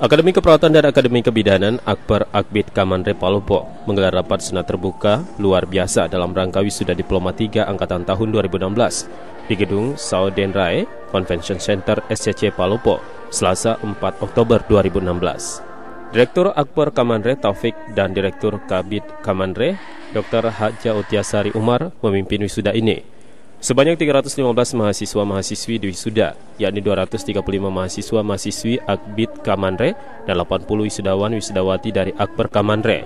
Akademi Keperawatan dan Akademi Kebidanan Akbar Akbit Kamandre Palopo menggelar rapat senat terbuka luar biasa dalam rangka wisuda diploma 3 angkatan tahun 2016 di gedung Sauden Rai Convention Center SCC Palopo Selasa 4 Oktober 2016. Direktur Akbar Kamandre Taufik dan Direktur Kabid Kamandre Dr. Haja Utiasari Umar memimpin wisuda ini. Sebanyak 315 mahasiswa-mahasiswi di wisuda, yakni 235 mahasiswa-mahasiswi Akbit Kamandre dan 80 wisudawan wisudawati dari Akper Kamandre.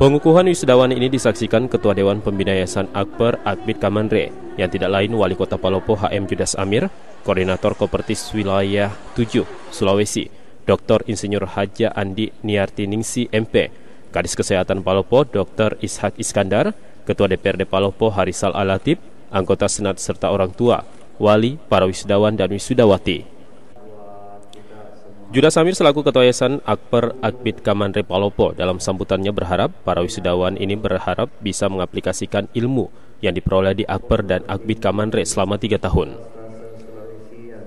Pengukuhan wisudawan ini disaksikan Ketua Dewan Pembina Yayasan Akper Akbid Kamanre, yang tidak lain Wali Kota Palopo HM Judas Amir, Koordinator Kopertis Wilayah 7, Sulawesi, Dr. Insinyur Haja Andi Ningsi MP, Kadis Kesehatan Palopo Dr. Ishak Iskandar, Ketua DPRD Palopo Harisal Alatip, anggota senat serta orang tua, wali, para wisudawan dan wisudawati. Juda Samir selaku Ketua Yayasan Akper Akbit Kamanre Palopo dalam sambutannya berharap para wisudawan ini berharap bisa mengaplikasikan ilmu yang diperoleh di Akper dan Akbit Kamanre selama tiga tahun.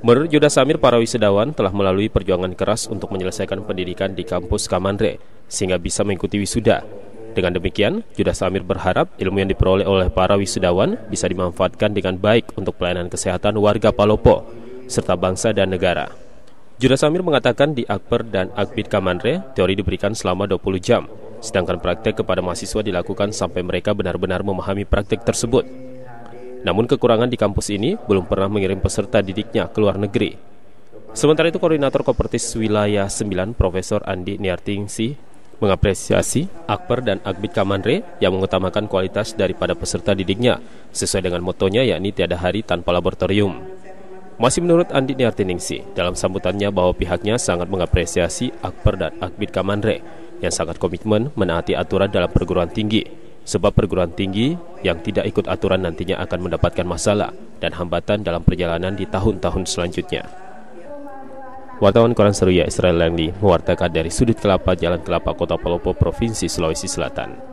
Menurut Yuda Samir, para wisudawan telah melalui perjuangan keras untuk menyelesaikan pendidikan di kampus Kamanre, sehingga bisa mengikuti wisuda. Dengan demikian, Judas Amir berharap ilmu yang diperoleh oleh para wisudawan bisa dimanfaatkan dengan baik untuk pelayanan kesehatan warga Palopo, serta bangsa dan negara. Judas Amir mengatakan di Akper dan Akbid Kamanre, teori diberikan selama 20 jam, sedangkan praktek kepada mahasiswa dilakukan sampai mereka benar-benar memahami praktek tersebut. Namun kekurangan di kampus ini belum pernah mengirim peserta didiknya ke luar negeri, Sementara itu Koordinator Kopertis Wilayah 9 Profesor Andi Niartingsi mengapresiasi Akbar dan AKBIT Kamandre yang mengutamakan kualitas daripada peserta didiknya sesuai dengan motonya yakni tiada hari tanpa laboratorium. Masih menurut Andi Niartiningsi, dalam sambutannya bahwa pihaknya sangat mengapresiasi Akbar dan AKBIT Kamandre yang sangat komitmen menaati aturan dalam perguruan tinggi. Sebab perguruan tinggi yang tidak ikut aturan nantinya akan mendapatkan masalah dan hambatan dalam perjalanan di tahun-tahun selanjutnya. Wartawan Koran Seruya Israel Langley mewartakan dari sudut kelapa Jalan Kelapa Kota Palopo, Provinsi Sulawesi Selatan.